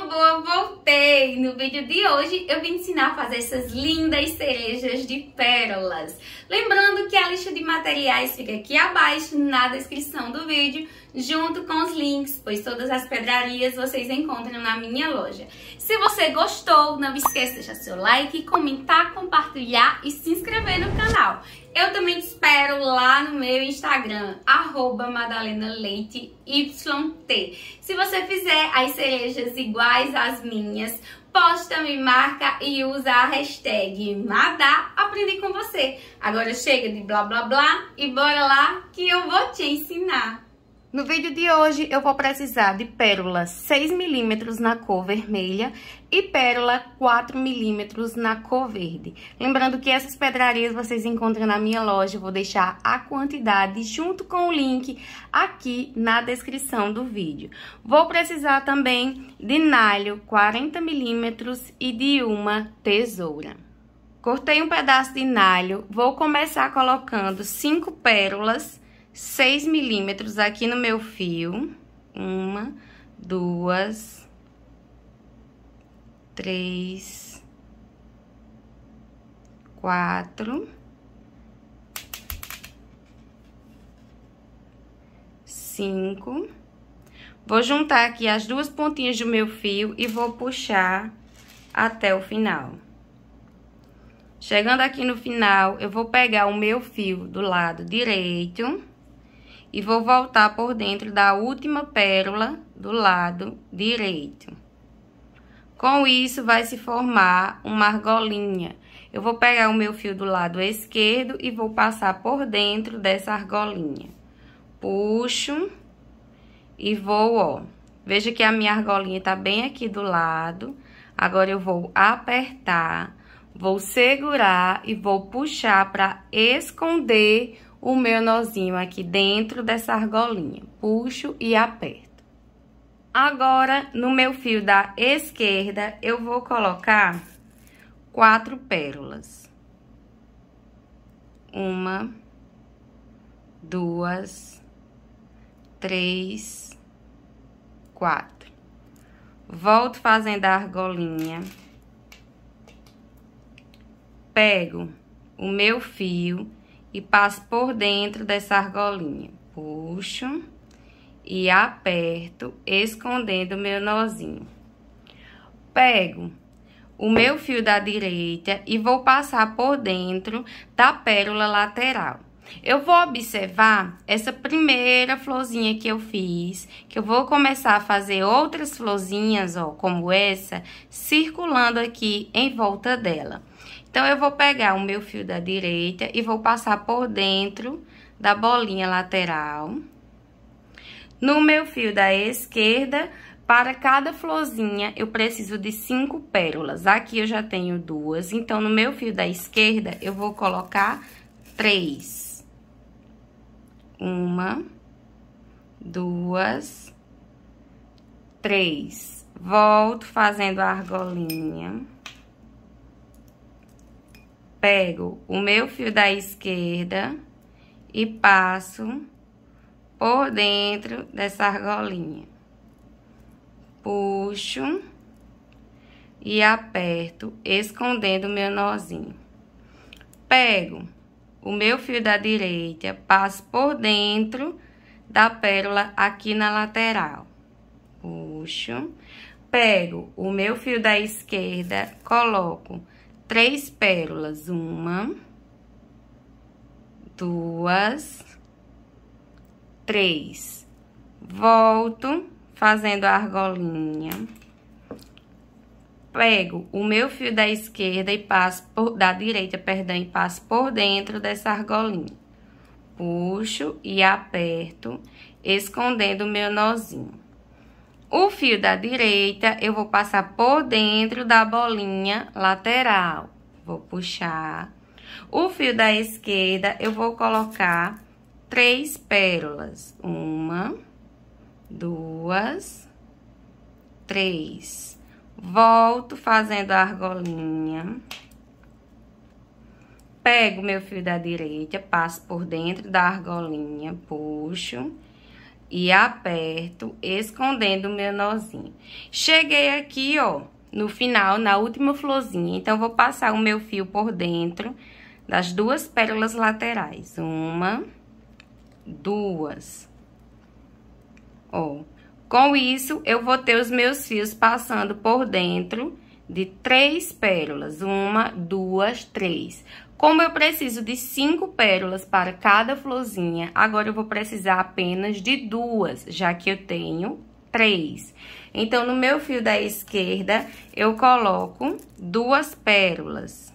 Então, boa, voltei! No vídeo de hoje eu vim ensinar a fazer essas lindas cerejas de pérolas. Lembrando que a lista de materiais fica aqui abaixo na descrição do vídeo, junto com os links, pois todas as pedrarias vocês encontram na minha loja. Se você gostou, não esqueça de deixar seu like, comentar, compartilhar e se inscrever no canal. Eu também te espero lá no meu Instagram, arroba Se você fizer as cerejas iguais às minhas, posta, me marca e usa a hashtag Madá Aprendi com você. Agora chega de blá blá blá e bora lá que eu vou te ensinar. No vídeo de hoje, eu vou precisar de pérola 6 milímetros na cor vermelha e pérola 4 milímetros na cor verde. Lembrando que essas pedrarias vocês encontram na minha loja, eu vou deixar a quantidade junto com o link aqui na descrição do vídeo. Vou precisar também de nalho 40 milímetros e de uma tesoura. Cortei um pedaço de nalho, vou começar colocando 5 pérolas 6 milímetros aqui no meu fio. Uma, duas, três, quatro, cinco. Vou juntar aqui as duas pontinhas do meu fio e vou puxar até o final. Chegando aqui no final, eu vou pegar o meu fio do lado direito e vou voltar por dentro da última pérola do lado direito. Com isso, vai se formar uma argolinha. Eu vou pegar o meu fio do lado esquerdo e vou passar por dentro dessa argolinha. Puxo e vou, ó. Veja que a minha argolinha tá bem aqui do lado. Agora, eu vou apertar, vou segurar e vou puxar para esconder o meu nozinho aqui dentro dessa argolinha. Puxo e aperto. Agora, no meu fio da esquerda, eu vou colocar quatro pérolas. Uma, duas, três, quatro. Volto fazendo a argolinha. Pego o meu fio e passo por dentro dessa argolinha. Puxo e aperto, escondendo o meu nozinho. Pego o meu fio da direita e vou passar por dentro da pérola lateral. Eu vou observar essa primeira florzinha que eu fiz, que eu vou começar a fazer outras florzinhas, ó, como essa, circulando aqui em volta dela. Então, eu vou pegar o meu fio da direita e vou passar por dentro da bolinha lateral. No meu fio da esquerda, para cada florzinha, eu preciso de cinco pérolas. Aqui eu já tenho duas, então no meu fio da esquerda, eu vou colocar três. Uma, duas, três. Volto fazendo a argolinha pego o meu fio da esquerda e passo por dentro dessa argolinha. Puxo e aperto, escondendo o meu nozinho. Pego o meu fio da direita, passo por dentro da pérola aqui na lateral. Puxo. Pego o meu fio da esquerda, coloco três pérolas. Uma, duas, três. Volto fazendo a argolinha. Pego o meu fio da esquerda e passo por, da direita, perdão, e passo por dentro dessa argolinha. Puxo e aperto, escondendo o meu nozinho. O fio da direita eu vou passar por dentro da bolinha lateral. Vou puxar. O fio da esquerda eu vou colocar três pérolas. Uma, duas, três. Volto fazendo a argolinha. Pego meu fio da direita, passo por dentro da argolinha, puxo e aperto, escondendo o meu nozinho. Cheguei aqui, ó, no final, na última florzinha. Então, vou passar o meu fio por dentro das duas pérolas laterais. Uma, duas. Ó. Com isso, eu vou ter os meus fios passando por dentro de três pérolas. Uma, duas, três. Como eu preciso de cinco pérolas para cada florzinha, agora eu vou precisar apenas de duas, já que eu tenho três. Então, no meu fio da esquerda, eu coloco duas pérolas.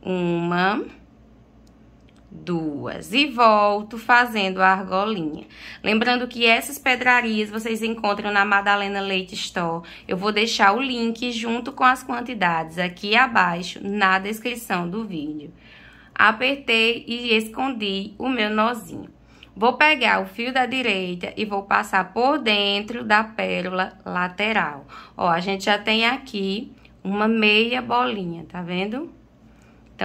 Uma duas e volto fazendo a argolinha. Lembrando que essas pedrarias vocês encontram na Madalena Leite Store. Eu vou deixar o link junto com as quantidades aqui abaixo na descrição do vídeo. Apertei e escondi o meu nozinho. Vou pegar o fio da direita e vou passar por dentro da pérola lateral. Ó, a gente já tem aqui uma meia bolinha, tá vendo?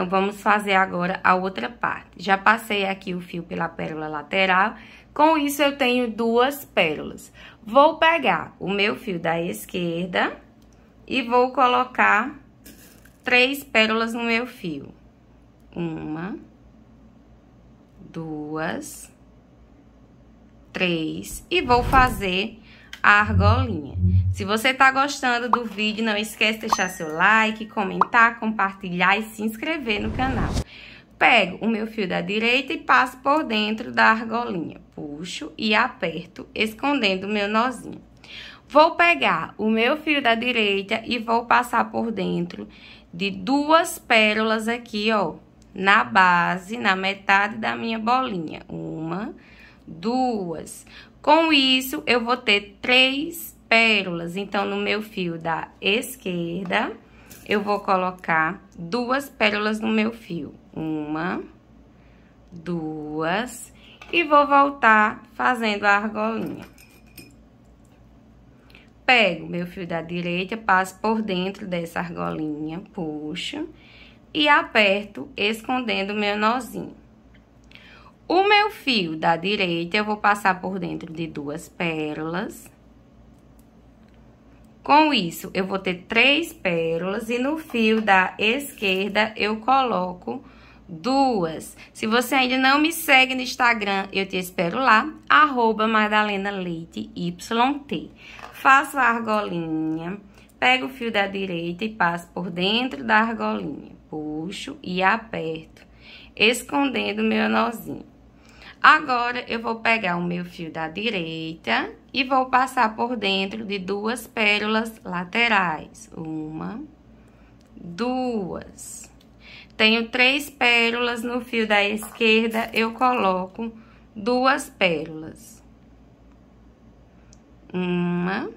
Então, vamos fazer agora a outra parte. Já passei aqui o fio pela pérola lateral. Com isso, eu tenho duas pérolas. Vou pegar o meu fio da esquerda e vou colocar três pérolas no meu fio. Uma, duas, três. E vou fazer a argolinha. Se você está gostando do vídeo, não esquece de deixar seu like, comentar, compartilhar e se inscrever no canal. Pego o meu fio da direita e passo por dentro da argolinha. Puxo e aperto, escondendo o meu nozinho. Vou pegar o meu fio da direita e vou passar por dentro de duas pérolas aqui, ó. Na base, na metade da minha bolinha. Uma, duas. Com isso, eu vou ter três pérolas. Então, no meu fio da esquerda, eu vou colocar duas pérolas no meu fio. Uma, duas, e vou voltar fazendo a argolinha. Pego meu fio da direita, passo por dentro dessa argolinha, puxo, e aperto, escondendo meu nozinho. O meu fio da direita, eu vou passar por dentro de duas pérolas. Com isso, eu vou ter três pérolas e no fio da esquerda eu coloco duas. Se você ainda não me segue no Instagram, eu te espero lá, arroba Faço a argolinha, pego o fio da direita e passo por dentro da argolinha. Puxo e aperto, escondendo o meu nozinho. Agora, eu vou pegar o meu fio da direita e vou passar por dentro de duas pérolas laterais. Uma, duas. Tenho três pérolas no fio da esquerda, eu coloco duas pérolas. Uma.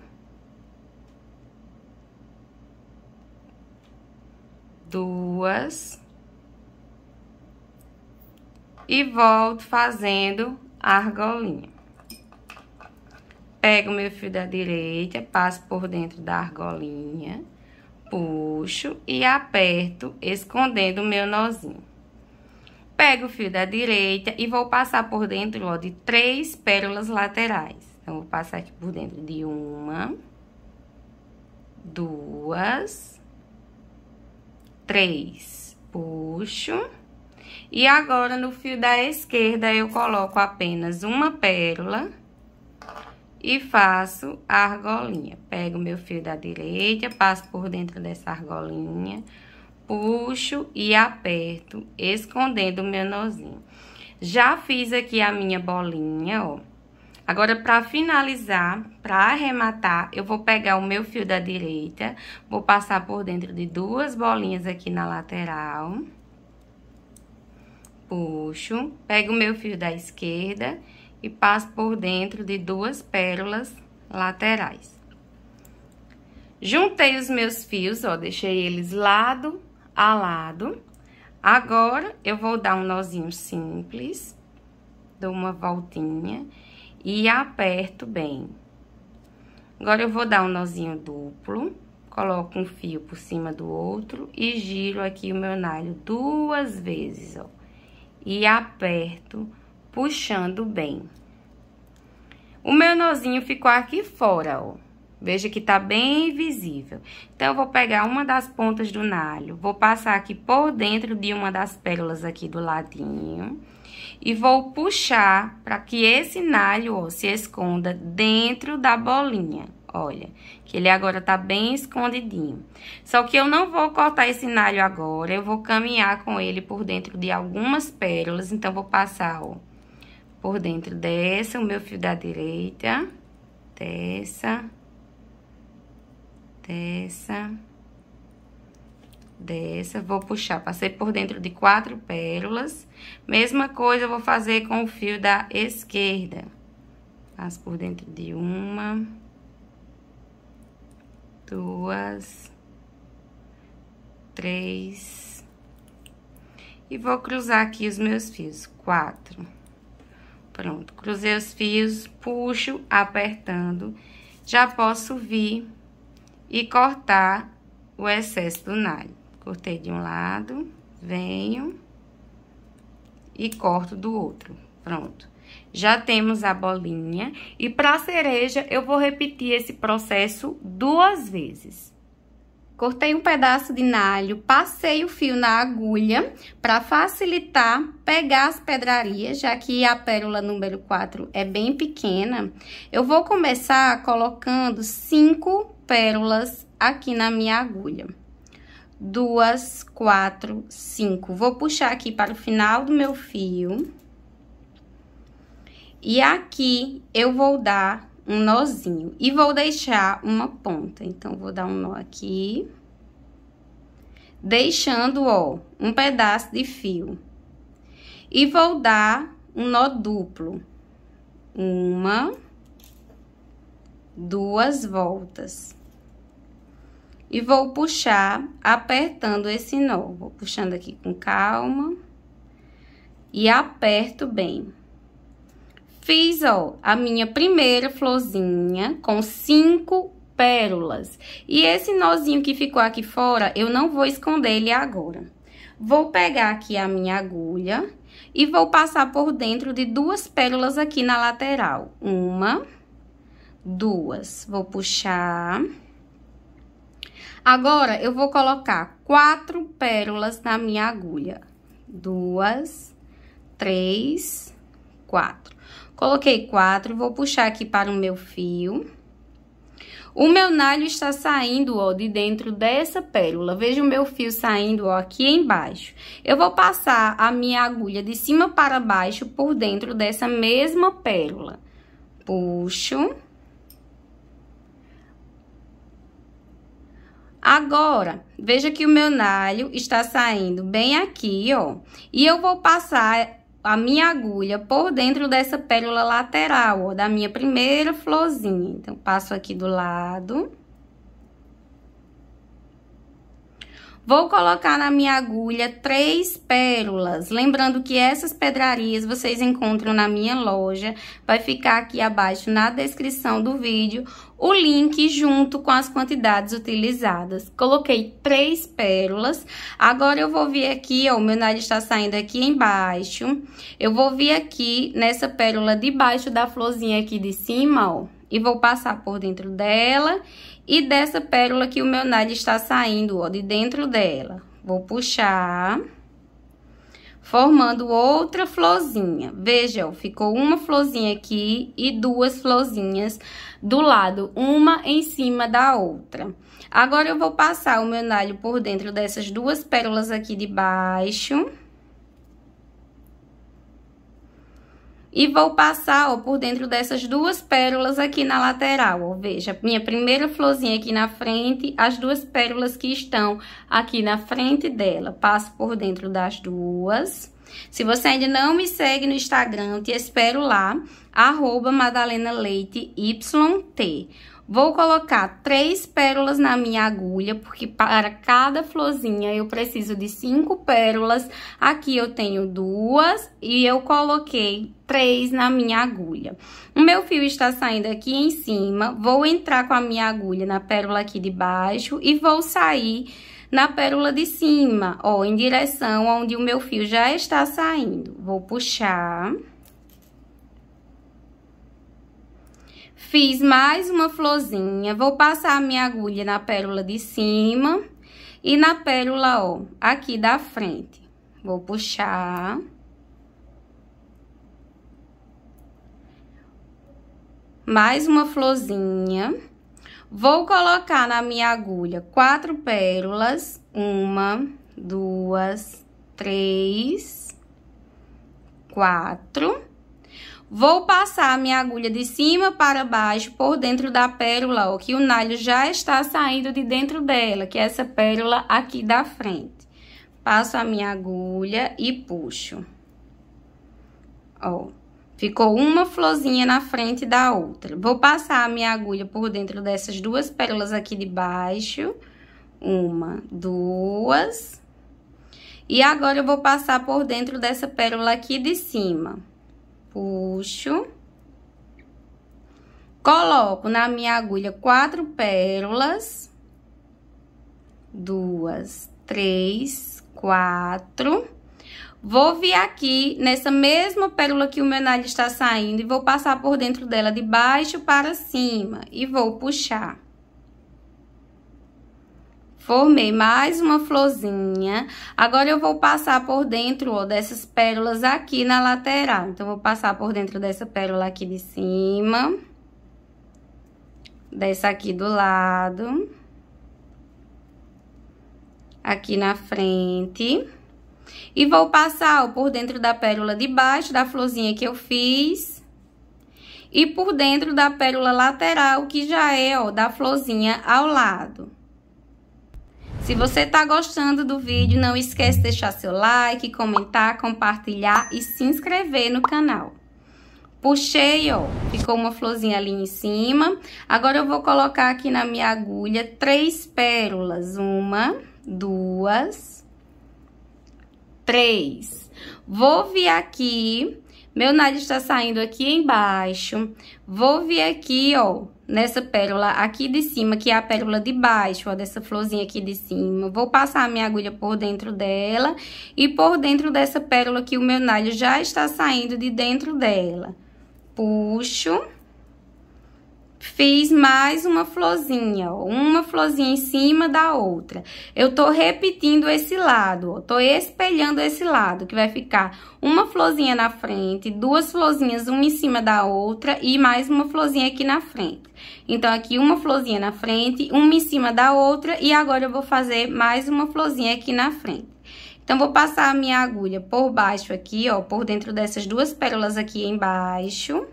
Duas e volto fazendo a argolinha. Pego meu fio da direita, passo por dentro da argolinha, puxo e aperto, escondendo o meu nozinho. Pego o fio da direita e vou passar por dentro ó, de três pérolas laterais. Então, vou passar aqui por dentro de uma, duas, três, puxo e agora, no fio da esquerda, eu coloco apenas uma pérola e faço a argolinha. Pego meu fio da direita, passo por dentro dessa argolinha, puxo e aperto, escondendo o meu nozinho. Já fiz aqui a minha bolinha, ó. Agora, para finalizar, para arrematar, eu vou pegar o meu fio da direita, vou passar por dentro de duas bolinhas aqui na lateral puxo, pego o meu fio da esquerda e passo por dentro de duas pérolas laterais. Juntei os meus fios, ó, deixei eles lado a lado. Agora, eu vou dar um nozinho simples, dou uma voltinha e aperto bem. Agora, eu vou dar um nozinho duplo, coloco um fio por cima do outro e giro aqui o meu nalho duas vezes, ó e aperto, puxando bem. O meu nozinho ficou aqui fora, ó. Veja que tá bem visível. Então, eu vou pegar uma das pontas do nalho, vou passar aqui por dentro de uma das pérolas aqui do ladinho. E vou puxar para que esse nalho, ó, se esconda dentro da bolinha. Olha, que ele agora tá bem escondidinho. Só que eu não vou cortar esse nalho agora, eu vou caminhar com ele por dentro de algumas pérolas. Então, vou passar, ó, por dentro dessa, o meu fio da direita, dessa, dessa, dessa. Vou puxar, passei por dentro de quatro pérolas. Mesma coisa eu vou fazer com o fio da esquerda. Passo por dentro de uma duas, três, e vou cruzar aqui os meus fios, quatro. Pronto, cruzei os fios, puxo, apertando, já posso vir e cortar o excesso do nylon. Cortei de um lado, venho e corto do outro, pronto já temos a bolinha. E para a cereja, eu vou repetir esse processo duas vezes. Cortei um pedaço de nalho, passei o fio na agulha para facilitar pegar as pedrarias, já que a pérola número 4 é bem pequena. Eu vou começar colocando cinco pérolas aqui na minha agulha. Duas, quatro, cinco. Vou puxar aqui para o final do meu fio. E aqui eu vou dar um nozinho e vou deixar uma ponta. Então, vou dar um nó aqui, deixando, ó, um pedaço de fio. E vou dar um nó duplo. Uma, duas voltas. E vou puxar apertando esse nó. Vou puxando aqui com calma. E aperto bem. Fiz, ó, a minha primeira florzinha com cinco pérolas. E esse nozinho que ficou aqui fora, eu não vou esconder ele agora. Vou pegar aqui a minha agulha e vou passar por dentro de duas pérolas aqui na lateral. Uma, duas. Vou puxar. Agora, eu vou colocar quatro pérolas na minha agulha. Duas, três, quatro. Coloquei quatro, vou puxar aqui para o meu fio. O meu nalho está saindo, ó, de dentro dessa pérola. Veja o meu fio saindo, ó, aqui embaixo. Eu vou passar a minha agulha de cima para baixo por dentro dessa mesma pérola. Puxo. Agora, veja que o meu nalho está saindo bem aqui, ó. E eu vou passar a minha agulha por dentro dessa pérola lateral, ó, da minha primeira florzinha. Então, passo aqui do lado. Vou colocar na minha agulha três pérolas. Lembrando que essas pedrarias vocês encontram na minha loja. Vai ficar aqui abaixo na descrição do vídeo o link junto com as quantidades utilizadas. Coloquei três pérolas. Agora eu vou vir aqui, ó, o meu nariz está saindo aqui embaixo. Eu vou vir aqui nessa pérola debaixo da florzinha aqui de cima, ó. E vou passar por dentro dela e dessa pérola que o meu nade está saindo, ó, de dentro dela. Vou puxar, formando outra florzinha. Veja, ó, ficou uma florzinha aqui e duas florzinhas do lado, uma em cima da outra. Agora, eu vou passar o meu nalho por dentro dessas duas pérolas aqui de baixo. E vou passar, ó, por dentro dessas duas pérolas aqui na lateral, ó. Veja, minha primeira florzinha aqui na frente, as duas pérolas que estão aqui na frente dela. Passo por dentro das duas. Se você ainda não me segue no Instagram, te espero lá, arroba Madalena Leite YT. Vou colocar três pérolas na minha agulha, porque para cada florzinha eu preciso de cinco pérolas. Aqui eu tenho duas e eu coloquei três na minha agulha. O meu fio está saindo aqui em cima, vou entrar com a minha agulha na pérola aqui de baixo e vou sair na pérola de cima, ó, em direção onde o meu fio já está saindo. Vou puxar... Fiz mais uma florzinha, vou passar a minha agulha na pérola de cima e na pérola, ó, aqui da frente. Vou puxar. Mais uma florzinha. Vou colocar na minha agulha quatro pérolas. Uma, duas, três, quatro. Vou passar a minha agulha de cima para baixo por dentro da pérola, ó, que o nalho já está saindo de dentro dela, que é essa pérola aqui da frente. Passo a minha agulha e puxo. Ó, ficou uma florzinha na frente da outra. Vou passar a minha agulha por dentro dessas duas pérolas aqui de baixo. Uma, duas. E agora eu vou passar por dentro dessa pérola aqui de cima puxo, coloco na minha agulha quatro pérolas, duas, três, quatro. Vou vir aqui nessa mesma pérola que o meu nalho está saindo e vou passar por dentro dela de baixo para cima e vou puxar. Formei mais uma florzinha. Agora, eu vou passar por dentro, ó, dessas pérolas aqui na lateral. Então, vou passar por dentro dessa pérola aqui de cima. Dessa aqui do lado. Aqui na frente. E vou passar, ó, por dentro da pérola de baixo, da florzinha que eu fiz e por dentro da pérola lateral, que já é, ó, da florzinha ao lado. Se você está gostando do vídeo, não esquece de deixar seu like, comentar, compartilhar e se inscrever no canal. Puxei, ó, ficou uma florzinha ali em cima. Agora eu vou colocar aqui na minha agulha três pérolas. Uma, duas, três. Vou vir aqui, meu nariz está saindo aqui embaixo. Vou vir aqui, ó, nessa pérola aqui de cima, que é a pérola de baixo, ó, dessa florzinha aqui de cima. Vou passar a minha agulha por dentro dela e por dentro dessa pérola que o meu nalho já está saindo de dentro dela. Puxo fiz mais uma florzinha, ó, uma florzinha em cima da outra. Eu tô repetindo esse lado, ó, tô espelhando esse lado, que vai ficar uma florzinha na frente, duas florzinhas, uma em cima da outra e mais uma florzinha aqui na frente. Então, aqui uma florzinha na frente, uma em cima da outra e agora eu vou fazer mais uma florzinha aqui na frente. Então, vou passar a minha agulha por baixo aqui, ó, por dentro dessas duas pérolas aqui embaixo.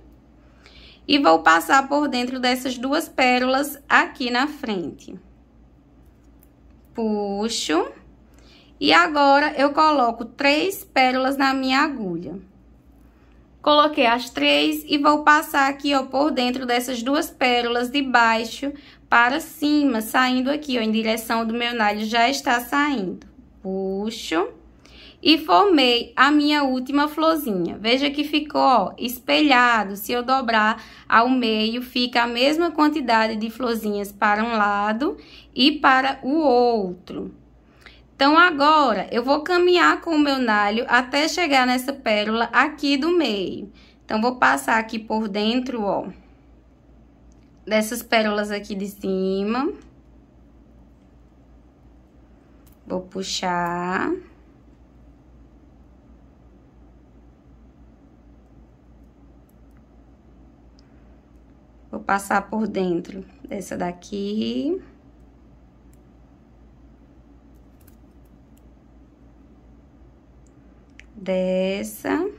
E vou passar por dentro dessas duas pérolas aqui na frente. Puxo. E agora, eu coloco três pérolas na minha agulha. Coloquei as três e vou passar aqui, ó, por dentro dessas duas pérolas de baixo para cima, saindo aqui, ó, em direção do meu nalho, já está saindo. Puxo e formei a minha última florzinha. Veja que ficou ó, espelhado, se eu dobrar ao meio, fica a mesma quantidade de florzinhas para um lado e para o outro. Então, agora, eu vou caminhar com o meu nalho até chegar nessa pérola aqui do meio. Então, vou passar aqui por dentro, ó, dessas pérolas aqui de cima. Vou puxar... Vou passar por dentro dessa daqui. Dessa.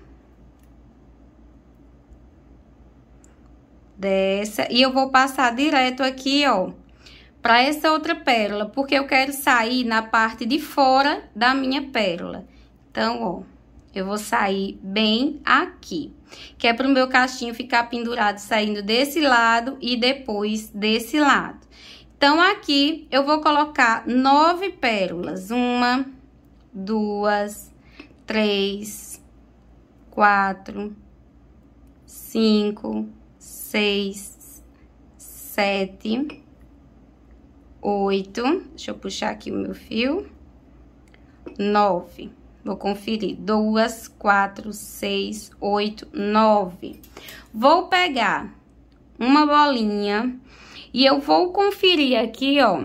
Dessa. E eu vou passar direto aqui, ó, para essa outra pérola, porque eu quero sair na parte de fora da minha pérola. Então, ó, eu vou sair bem aqui que é para o meu cachinho ficar pendurado saindo desse lado e depois desse lado. Então, aqui eu vou colocar nove pérolas. Uma, duas, três, quatro, cinco, seis, sete, oito. Deixa eu puxar aqui o meu fio. Nove. Vou conferir. Duas, quatro, seis, oito, nove. Vou pegar uma bolinha e eu vou conferir aqui, ó.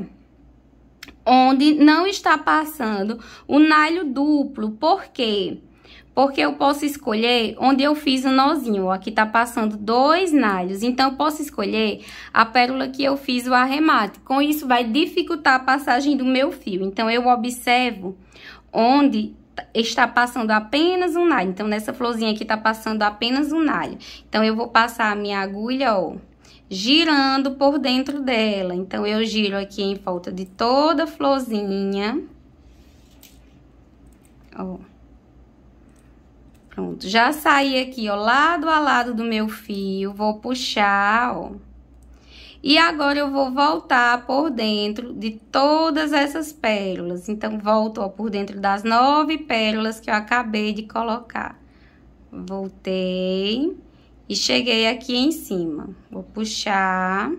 Onde não está passando o nalho duplo. Por quê? Porque eu posso escolher onde eu fiz o nozinho. aqui tá passando dois nalhos. Então, eu posso escolher a pérola que eu fiz o arremate. Com isso, vai dificultar a passagem do meu fio. Então, eu observo onde está passando apenas um nalho. Então, nessa florzinha aqui tá passando apenas um nalho. Então, eu vou passar a minha agulha, ó, girando por dentro dela. Então, eu giro aqui em volta de toda a florzinha. Ó. Pronto, já saí aqui, ó, lado a lado do meu fio. Vou puxar, ó. E agora eu vou voltar por dentro de todas essas pérolas. Então, volto ó, por dentro das nove pérolas que eu acabei de colocar. Voltei e cheguei aqui em cima. Vou puxar.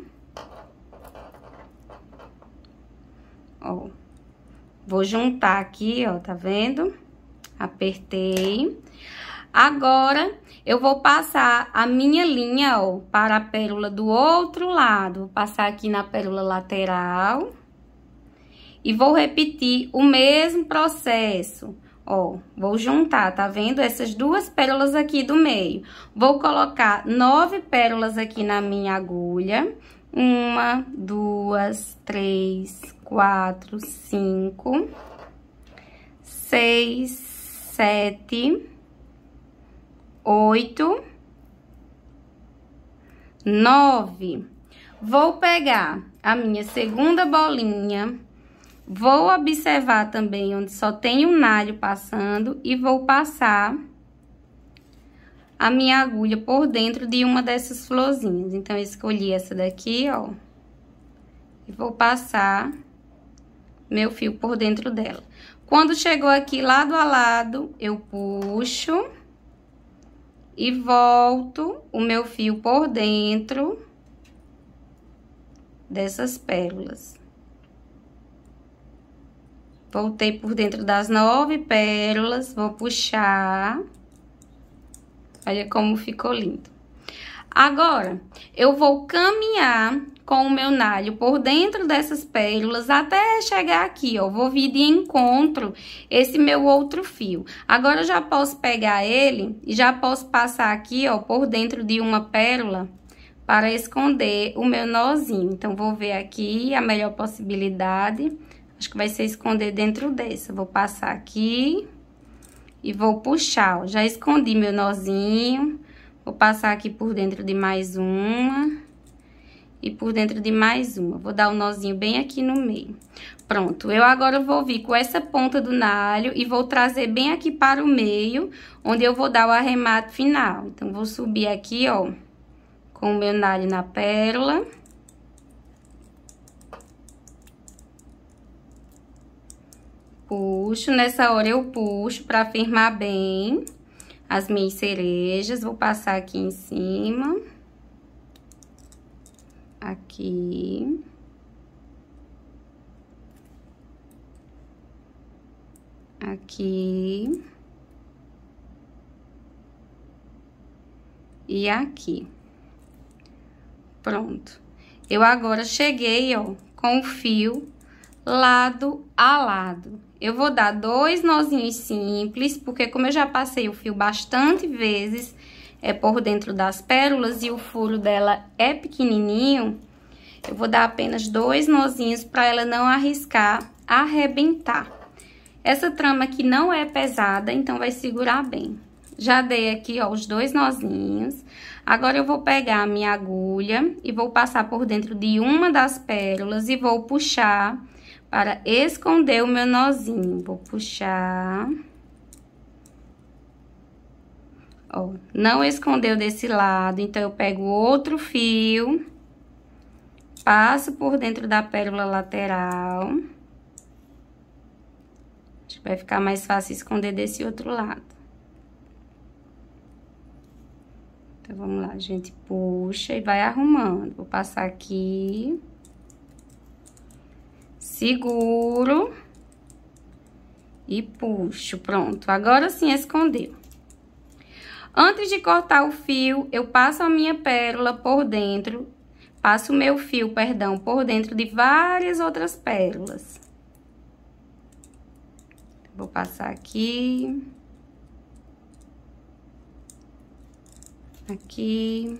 Ó, vou juntar aqui, ó, tá vendo? Apertei. Agora, eu vou passar a minha linha, ó, para a pérola do outro lado. Vou passar aqui na pérola lateral. E vou repetir o mesmo processo, ó. Vou juntar, tá vendo? Essas duas pérolas aqui do meio. Vou colocar nove pérolas aqui na minha agulha. Uma, duas, três, quatro, cinco, seis, sete oito, nove. Vou pegar a minha segunda bolinha, vou observar também onde só tem um nalho passando e vou passar a minha agulha por dentro de uma dessas florzinhas. Então, eu escolhi essa daqui, ó, e vou passar meu fio por dentro dela. Quando chegou aqui lado a lado, eu puxo e volto o meu fio por dentro dessas pérolas. Voltei por dentro das nove pérolas, vou puxar. Olha como ficou lindo. Agora, eu vou caminhar com o meu nalho por dentro dessas pérolas até chegar aqui, ó. Vou vir de encontro esse meu outro fio. Agora, eu já posso pegar ele e já posso passar aqui, ó, por dentro de uma pérola para esconder o meu nozinho. Então, vou ver aqui a melhor possibilidade. Acho que vai ser esconder dentro dessa. Vou passar aqui e vou puxar, ó. Já escondi meu nozinho. Vou passar aqui por dentro de mais uma e por dentro de mais uma. Vou dar um nozinho bem aqui no meio. Pronto, eu agora vou vir com essa ponta do nalho e vou trazer bem aqui para o meio, onde eu vou dar o arremate final. Então, vou subir aqui, ó, com o meu nalho na pérola. Puxo, nessa hora eu puxo para firmar bem as minhas cerejas, vou passar aqui em cima. Aqui. Aqui. E aqui. Pronto. Eu agora cheguei, ó, com o fio lado a lado. Eu vou dar dois nozinhos simples, porque como eu já passei o fio bastante vezes, é por dentro das pérolas e o furo dela é pequenininho, eu vou dar apenas dois nozinhos para ela não arriscar arrebentar. Essa trama aqui não é pesada, então vai segurar bem. Já dei aqui, ó, os dois nozinhos. Agora, eu vou pegar a minha agulha e vou passar por dentro de uma das pérolas e vou puxar para esconder o meu nozinho. Vou puxar. Ó, não escondeu desse lado, então eu pego outro fio, passo por dentro da pérola lateral. Acho que vai ficar mais fácil esconder desse outro lado. Então, vamos lá, a gente puxa e vai arrumando. Vou passar aqui seguro e puxo. Pronto, agora sim escondeu. Antes de cortar o fio, eu passo a minha pérola por dentro, passo o meu fio, perdão, por dentro de várias outras pérolas. Vou passar aqui. Aqui.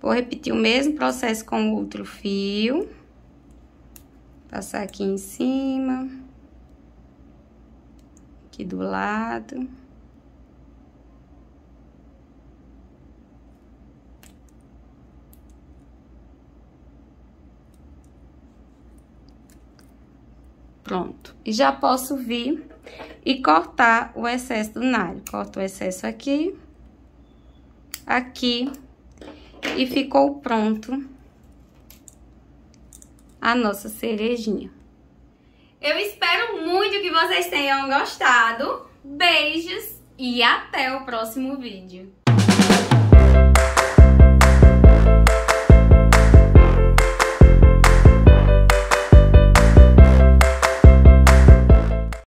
Vou repetir o mesmo processo com o outro fio. Passar aqui em cima. Aqui do lado. Pronto. E já posso vir e cortar o excesso do nalho. Corto o excesso aqui. Aqui e ficou pronto a nossa cerejinha. Eu espero muito que vocês tenham gostado. Beijos e até o próximo vídeo.